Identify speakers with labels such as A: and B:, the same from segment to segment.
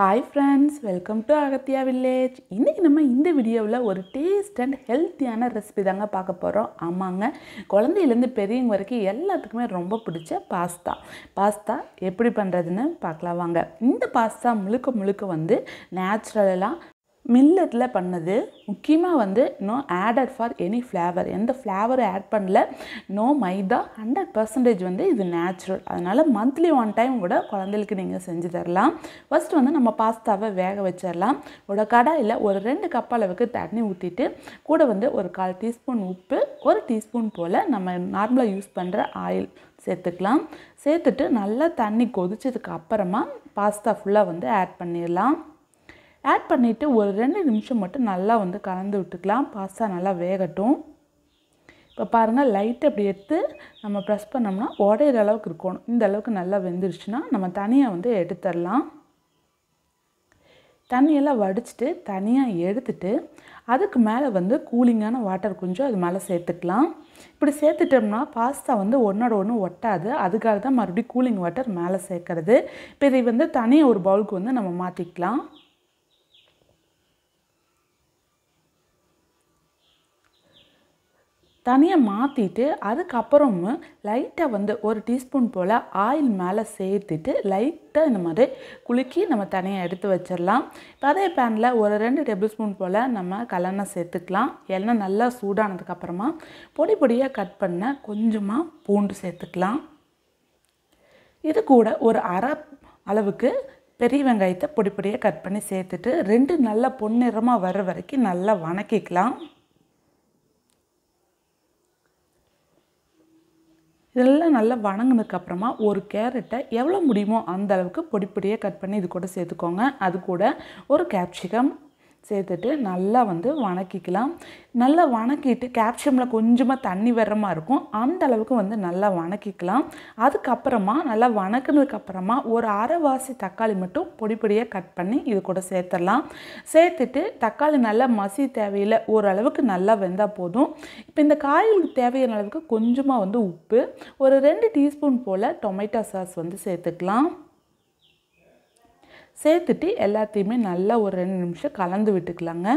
A: hi friends welcome to Agathiya village இன்றைக்கி நம்ம இந்த வீடியோவில் ஒரு டேஸ்ட் அண்ட் ஹெல்த்தியான ரெசிபி தாங்க பார்க்க போகிறோம் ஆமாங்க குழந்தையிலேருந்து பெரியவங்க வரைக்கும் எல்லாத்துக்குமே ரொம்ப பிடிச்ச பாஸ்தா பாஸ்தா எப்படி பண்ணுறதுன்னு பார்க்கலாம் வாங்க இந்த பாஸ்தா முழுக்க முழுக்க வந்து நேச்சுரலாக மில்லட்டில் பண்ணது முக்கியமாக வந்து no added for any flavour எந்த ஃப்ளேவரும் ஆட் பண்ணல நோ மைதா ஹண்ட்ரட் பர்சன்டேஜ் வந்து இது நேச்சுரல் அதனால் மந்த்லி ஒன் டைம் கூட குழந்தைகளுக்கு நீங்கள் செஞ்சு தரலாம் ஃபஸ்ட்டு வந்து நம்ம பாஸ்தாவை வேக வச்சிடலாம் ஒரு கடாயில் ஒரு ரெண்டு கப் அளவுக்கு தண்ணி ஊற்றிட்டு கூட வந்து ஒரு கால் டீஸ்பூன் உப்பு ஒரு டீஸ்பூன் போல் நம்ம நார்மலாக யூஸ் பண்ணுற ஆயில் சேர்த்துக்கலாம் சேர்த்துட்டு நல்லா தண்ணி கொதிச்சதுக்கு அப்புறமா பாஸ்தா ஃபுல்லாக வந்து ஆட் பண்ணிடலாம் ஆட் பண்ணிவிட்டு ஒரு ரெண்டு நிமிஷம் மட்டும் நல்லா வந்து கலந்து விட்டுக்கலாம் பாஸ்தா நல்லா வேகட்டும் இப்போ பாருங்கள் லைட் அப்படி எடுத்து நம்ம ப்ரெஸ் பண்ணோம்னா உடையிற அளவுக்கு இருக்கணும் இந்த அளவுக்கு நல்லா வெந்துருச்சுன்னா நம்ம தனியாக வந்து எடுத்துடலாம் தண்ணியெல்லாம் வடிச்சிட்டு தனியாக எடுத்துட்டு அதுக்கு மேலே வந்து கூலிங்கான வாட்டர் கொஞ்சம் அது மேலே சேர்த்துக்கலாம் இப்படி சேர்த்துட்டோம்னா பாஸ்தா வந்து ஒன்றோட ஒன்று ஒட்டாது அதுக்காக தான் மறுபடியும் கூலிங் வாட்டர் மேலே சேர்க்கறது இப்போ இதை வந்து தனியாக ஒரு பவுலுக்கு வந்து நம்ம மாற்றிக்கலாம் தனியாக மாற்றிட்டு அதுக்கப்புறமும் லைட்டாக வந்து ஒரு டீஸ்பூன் போல் ஆயில் மேலே சேர்த்துட்டு லைட்டாக இந்த மாதிரி குலுக்கி நம்ம தனியாக எடுத்து வச்சிடலாம் இப்போ அதே பேனில் ஒரு ரெண்டு டேபிள் ஸ்பூன் போல் நம்ம கலெண்ணெய் சேர்த்துக்கலாம் எல்லாம் நல்லா சூடானதுக்கப்புறமா பொடி பொடியாக கட் பண்ண கொஞ்சமாக பூண்டு சேர்த்துக்கலாம் இது கூட ஒரு அரை அளவுக்கு பெரிய வெங்காயத்தை பொடி பொடியாக கட் பண்ணி சேர்த்துட்டு ரெண்டு நல்லா பொன்னிறமாக வர வரைக்கும் நல்லா வணக்கிக்கலாம் இதெல்லாம் நல்லா வணங்கினதுக்கப்புறமா ஒரு கேரட்டை எவ்வளோ முடியுமோ அந்த அளவுக்கு பொடி பொடியாக கட் பண்ணி இது கூட சேர்த்துக்கோங்க அது கூட ஒரு கேப்சிகம் சேர்த்துட்டு நல்லா வந்து வணக்கிக்கலாம் நல்லா வணக்கிட்டு கேப்சியமில் கொஞ்சமாக தண்ணி வரமாக இருக்கும் அந்த அளவுக்கு வந்து நல்லா வணக்கிக்கலாம் அதுக்கப்புறமா நல்லா வணக்கினதுக்கப்புறமா ஒரு அரைவாசி தக்காளி மட்டும் பொடி பொடியாக கட் பண்ணி இது கூட சேர்த்துடலாம் சேர்த்துட்டு தக்காளி நல்லா மசி தேவையில்லை ஓரளவுக்கு நல்லா வெந்தால் போதும் இப்போ இந்த காய்களுக்கு தேவையான அளவுக்கு கொஞ்சமாக வந்து உப்பு ஒரு ரெண்டு டீஸ்பூன் போல் டொமேட்டோ சாஸ் வந்து சேர்த்துக்கலாம் சேர்த்துட்டு எல்லாத்தையுமே நல்லா ஒரு ரெண்டு நிமிஷம் கலந்து விட்டுக்கலாங்க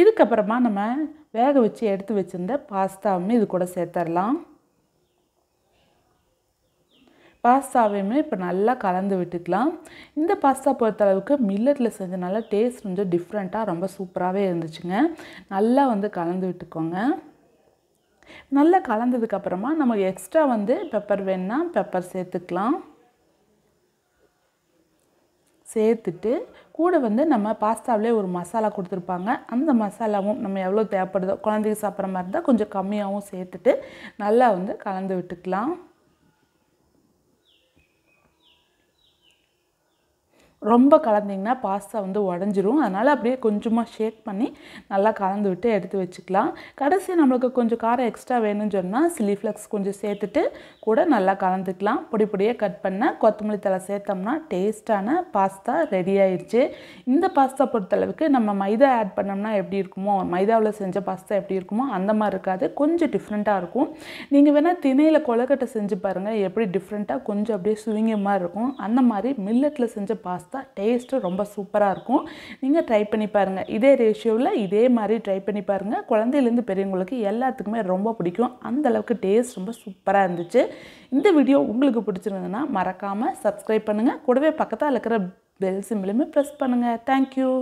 A: இதுக்கப்புறமா நம்ம வேக வச்சு எடுத்து வச்சுருந்த பாஸ்தாவுமே இது கூட சேர்த்துடலாம் பாஸ்தாவையுமே இப்போ நல்லா கலந்து விட்டுக்கலாம் இந்த பாஸ்தா பொறுத்தளவுக்கு மில்லட்டில் செஞ்சனால டேஸ்ட் கொஞ்சம் டிஃப்ரெண்ட்டாக ரொம்ப சூப்பராகவே இருந்துச்சுங்க நல்லா வந்து கலந்து விட்டுக்கோங்க நல்லா கலந்ததுக்கப்புறமா நமக்கு எக்ஸ்ட்ரா வந்து பெப்பர் வேணால் பெப்பர் சேர்த்துக்கலாம் சேர்த்துட்டு கூட வந்து நம்ம பாஸ்தாவிலே ஒரு மசாலா கொடுத்துருப்பாங்க அந்த மசாலாவும் நம்ம எவ்வளோ தேவைப்படுதோ குழந்தைக்கு சாப்பிட்ற மாதிரி இருந்தால் கொஞ்சம் கம்மியாகவும் சேர்த்துட்டு நல்லா வந்து கலந்து விட்டுக்கலாம் ரொம்ப கலந்திங்கன்னா பாஸ்தா வந்து உடஞ்சிரும் அதனால் அப்படியே கொஞ்சமாக ஷேக் பண்ணி நல்லா கலந்து விட்டு எடுத்து வச்சுக்கலாம் கடைசி நம்மளுக்கு கொஞ்சம் காரம் எக்ஸ்ட்ரா வேணும்னு சொன்னால் சில்லி ஃப்ளக்ஸ் கொஞ்சம் சேர்த்துட்டு கூட நல்லா கலந்துக்கலாம் பொடி பொடியாக கட் பண்ண கொத்தமல்லி தலை சேர்த்தோம்னா டேஸ்ட்டான பாஸ்தா ரெடி ஆயிடுச்சு இந்த பாஸ்தா பொறுத்தளவுக்கு நம்ம மைதா ஆட் பண்ணோம்னா எப்படி இருக்குமோ மைதாவில் செஞ்ச பாஸ்தா எப்படி இருக்குமோ அந்த மாதிரி இருக்காது கொஞ்சம் டிஃப்ரெண்ட்டாக இருக்கும் நீங்கள் வேணால் திணையில் கொலக்கட்டை செஞ்சு பாருங்கள் எப்படி டிஃப்ரெண்ட்டாக கொஞ்சம் அப்படியே சுவிங்க மாதிரி இருக்கும் அந்த மாதிரி மில்லட்டில் செஞ்ச பாஸ்தா பாஸ்தா டேஸ்ட்டு ரொம்ப சூப்பராக இருக்கும் நீங்கள் ட்ரை பண்ணி பாருங்கள் இதே ரேஷியோவில் இதே மாதிரி ட்ரை பண்ணி பாருங்கள் குழந்தையிலேருந்து பெரியவங்களுக்கு எல்லாத்துக்குமே ரொம்ப பிடிக்கும் அந்தளவுக்கு டேஸ்ட் ரொம்ப சூப்பராக இருந்துச்சு இந்த வீடியோ உங்களுக்கு பிடிச்சிருந்ததுன்னா மறக்காமல் சப்ஸ்கிரைப் பண்ணுங்கள் கூடவே பக்கத்தில் இருக்கிற பெல் சிம்பிளுமே ப்ரெஸ் பண்ணுங்கள் தேங்க்யூ